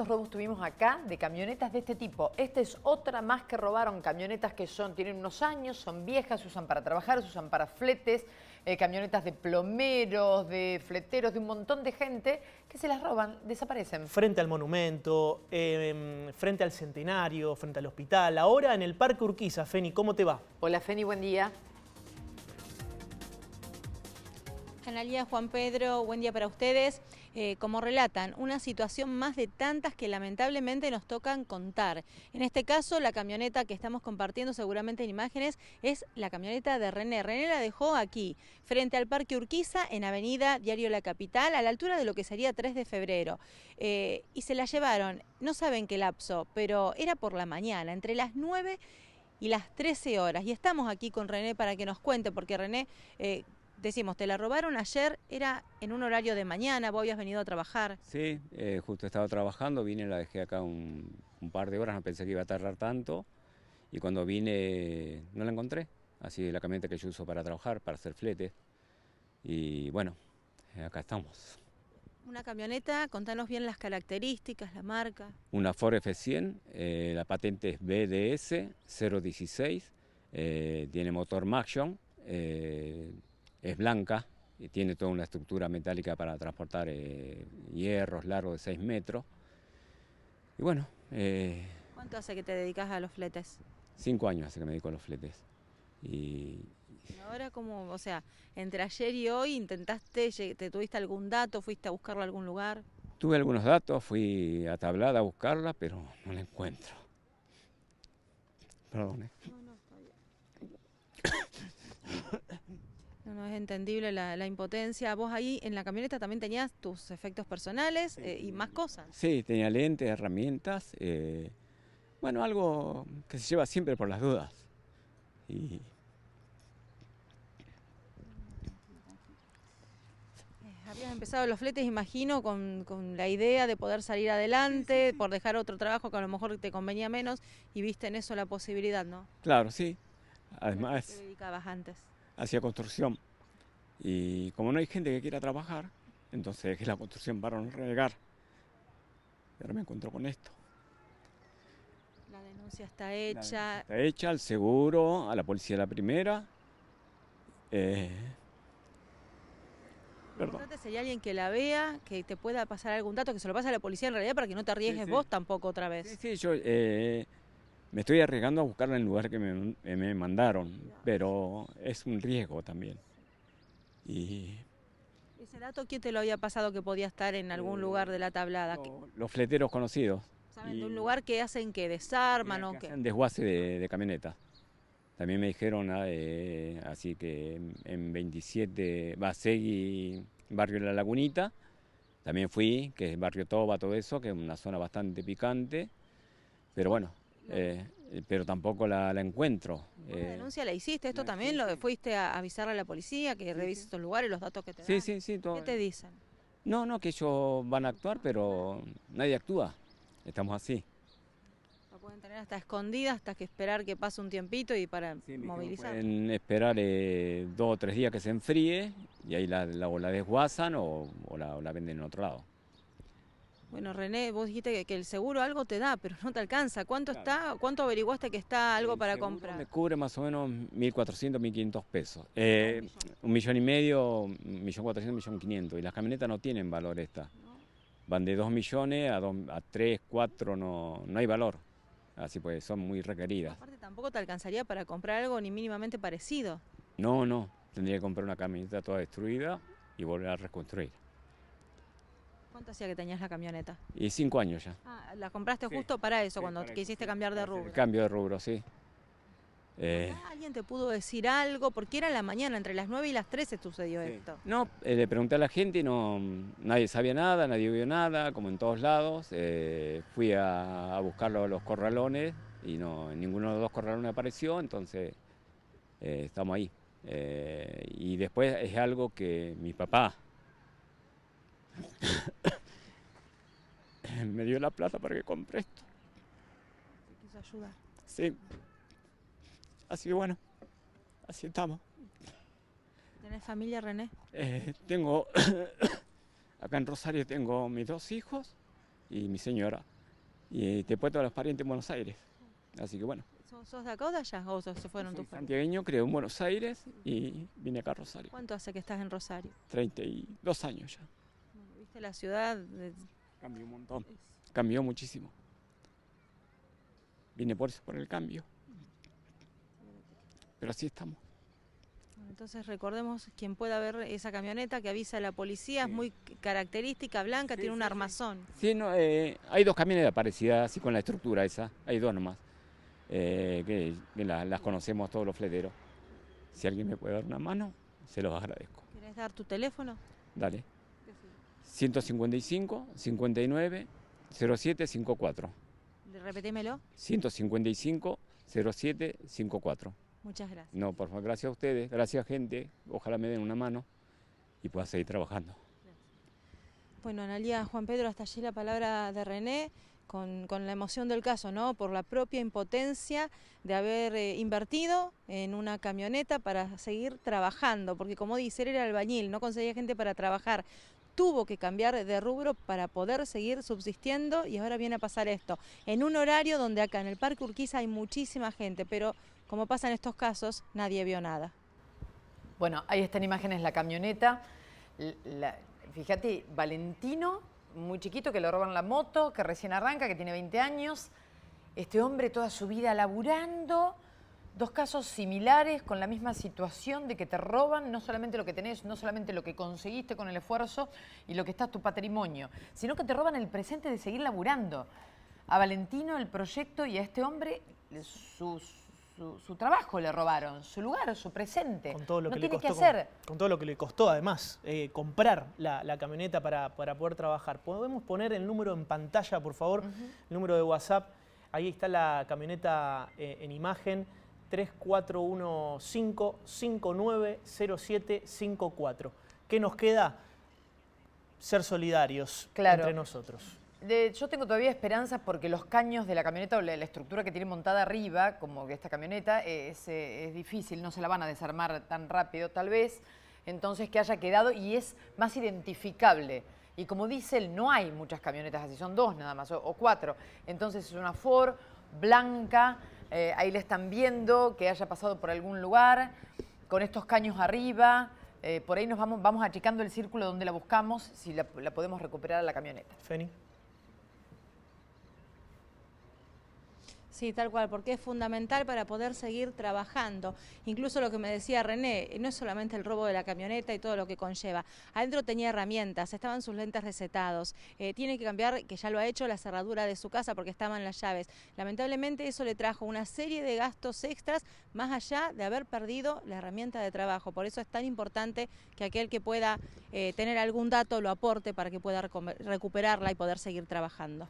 ¿Cuántos robos tuvimos acá de camionetas de este tipo? Esta es otra más que robaron camionetas que son, tienen unos años, son viejas, se usan para trabajar, se usan para fletes, eh, camionetas de plomeros, de fleteros, de un montón de gente que se las roban, desaparecen. Frente al monumento, em, frente al centenario, frente al hospital, ahora en el Parque Urquiza. Feni, ¿cómo te va? Hola Feni, buen día. Analía Juan Pedro, buen día para ustedes. Eh, como relatan, una situación más de tantas que lamentablemente nos tocan contar. En este caso, la camioneta que estamos compartiendo seguramente en imágenes es la camioneta de René. René la dejó aquí, frente al Parque Urquiza, en Avenida Diario La Capital, a la altura de lo que sería 3 de febrero. Eh, y se la llevaron, no saben qué lapso, pero era por la mañana, entre las 9 y las 13 horas. Y estamos aquí con René para que nos cuente, porque René eh, decimos, te la robaron ayer, era en un horario de mañana, vos habías venido a trabajar. Sí, eh, justo estaba trabajando, vine, la dejé acá un, par de horas, no pensé que iba a tardar tanto, y cuando vine no la encontré, así la camioneta que yo uso para trabajar, para hacer fletes, y bueno, eh, acá estamos. Una camioneta, contanos bien las características, la marca. Una Ford F100, eh, la patente es BDS 016, tiene motor Maxion, es blanca y tiene toda una estructura metálica para transportar eh, hierros largos de 6 metros. Y bueno. Eh, ¿Cuánto hace que te dedicas a los fletes? Cinco años hace que me dedico a los fletes. Y, Ahora como, o sea, entre ayer y hoy intentaste, te tuviste algún dato, fuiste a buscarlo a algún lugar. Tuve algunos datos, fui a Tablada a buscarla, pero no la encuentro. perdón eh. no es entendible la, impotencia. Vos ahí en la camioneta también tenías tus efectos personales eh, y más cosas. Sí, tenía lentes, herramientas, eh, bueno, algo que se lleva siempre por las dudas. Eh, Habías empezado los fletes, imagino, con, la idea de poder salir adelante, por dejar otro trabajo que a lo mejor te convenía menos, y viste en eso la posibilidad, ¿no? Claro, sí. Además... antes? Hacía construcción. Y como no hay gente que quiera trabajar, entonces es la construcción para no regar. Y ahora me encuentro con esto. La denuncia está hecha. está hecha al seguro, a la policía de la primera. Eh, ¿Perdón? si sería alguien que la vea, que te pueda pasar algún dato, que se lo pase a la policía en realidad para que no te arriesgues vos tampoco otra vez. Sí, sí, yo eh, me estoy arriesgando a buscarla en el lugar que me, me mandaron, pero es un riesgo también. Y... ¿Ese dato quién te lo había pasado que podía estar en algún eh, lugar de la tablada? los fleteros conocidos. ¿Saben de un lugar que hacen que desarman o que...? Hacen desguace de, camioneta. También me dijeron, ah, eh, así que en 27, y barrio La Lagunita, también fui, que es barrio Toba, todo eso, que es una zona bastante picante. Pero bueno, eh, eh, pero tampoco la, la encuentro. la eh, denuncia la hiciste, esto también lo fuiste a avisar a la policía que revise estos lugares, los datos que te dan. Sí, sí, sí. ¿Qué te dicen? No, no, que ellos van a actuar, pero nadie actúa. Estamos así. ¿La pueden tener hasta escondida, hasta que esperar que pase un tiempito y para movilizar. Pueden esperar eh, dos o tres días que se enfríe y ahí la, la o la desguazan o la venden en otro lado. Bueno, René, vos dijiste que, el seguro algo te da, pero no te alcanza. ¿Cuánto está? ¿Cuánto averiguaste que está algo para comprar? Me cubre más o menos 1.400, 1.500 pesos. Eh, ah, un, millón. un, millón. y medio, 1.400, 1.500. Y las camionetas no tienen valor esta. Van de 2 millones a, a 3, 4, no, no hay valor. Así pues, son muy requeridas. Aparte, tampoco te alcanzaría para comprar algo ni mínimamente parecido. No, no. Tendría que comprar una camioneta toda destruida y volver a reconstruir. ¿Cuánto hacía que tenías la camioneta? Y cinco años ya. Ah, la compraste justo para eso, cuando quisiste cambiar de rubro. Cambio de rubro, sí. Eh, ¿Alguien te pudo decir algo? Porque era la mañana, entre las 9 y las 13 sucedió esto. No, eh, le pregunté a la gente y no, nadie sabía nada, nadie vio nada, como en todos lados. Eh, fui a, buscar los corralones y no, ninguno de los dos corralones apareció, entonces estamos ahí. y después es algo que mi papá Me dio la plata para que compre esto. Te quiso ayudar. Sí. Así que bueno, así estamos. ¿Tenés familia, René? Eh, tengo, acá en Rosario tengo mis dos hijos y mi señora. Y eh, te puedo a los parientes en Buenos Aires. Así que bueno. ¿Sos de acá o de allá? ¿O se fueron tus santiagueño, creo, en Buenos Aires y vine acá a Rosario. ¿Cuánto hace que estás en Rosario? 32 años ya. ¿Viste la ciudad? de...? Cambió un montón. Cambió muchísimo. Vine por por el cambio. Pero así estamos. Entonces recordemos quien pueda ver esa camioneta que avisa a la policía, es muy característica, blanca, tiene un armazón. Sí, no, eh, hay dos camiones de parecidas, así con la estructura esa, hay dos nomás, eh, que, las conocemos todos los fleteros. Si alguien me puede dar una mano, se los agradezco. ¿Quieres dar tu teléfono? Dale. 155 59 07 54. Repetímelo. 155 07 54. Muchas gracias. No, por favor, gracias a ustedes, gracias gente, ojalá me den una mano y pueda seguir trabajando. Bueno, Analia, Juan Pedro, hasta allí la palabra de René. Con, la emoción del caso, ¿no? Por la propia impotencia de haber eh, invertido en una camioneta para seguir trabajando, porque como dice, él era albañil, no conseguía gente para trabajar tuvo que cambiar de rubro para poder seguir subsistiendo y ahora viene a pasar esto. En un horario donde acá en el Parque Urquiza hay muchísima gente, pero como pasa en estos casos, nadie vio nada. Bueno, ahí están imágenes la camioneta. fíjate, Valentino, muy chiquito, que le roban la moto, que recién arranca, que tiene 20 años. Este hombre toda su vida laburando dos casos similares, con la misma situación de que te roban no solamente lo que tenés, no solamente lo que conseguiste con el esfuerzo y lo que está tu patrimonio, sino que te roban el presente de seguir laburando. A Valentino el proyecto y a este hombre su, trabajo le robaron, su lugar, su presente. Con todo lo que tiene le costó, que hacer. Con, todo lo que le costó además eh, comprar la, camioneta para, poder trabajar. Podemos poner el número en pantalla, por favor, el número de WhatsApp. Ahí está la camioneta eh, en imagen. 3415-590754. ¿Qué nos queda? Ser solidarios claro. entre nosotros. yo tengo todavía esperanzas porque los caños de la camioneta o la, estructura que tiene montada arriba, como esta camioneta, eh, eh, es, difícil, no se la van a desarmar tan rápido tal vez, entonces que haya quedado y es más identificable. Y como dice él, no hay muchas camionetas así, son dos nada más o cuatro. Entonces es una Ford blanca eh, ahí le están viendo que haya pasado por algún lugar, con estos caños arriba. Eh, por ahí nos vamos, vamos achicando el círculo donde la buscamos, si la, la podemos recuperar a la camioneta. Feni. Sí, tal cual, porque es fundamental para poder seguir trabajando. Incluso lo que me decía René, eh, no es solamente el robo de la camioneta y todo lo que conlleva. Adentro tenía herramientas, estaban sus lentes recetados. Eh, tiene que cambiar, que ya lo ha hecho, la cerradura de su casa porque estaban las llaves. Lamentablemente eso le trajo una serie de gastos extras más allá de haber perdido la herramienta de trabajo. Por eso es tan importante que aquel que pueda eh, tener algún dato lo aporte para que pueda recuperarla y poder seguir trabajando.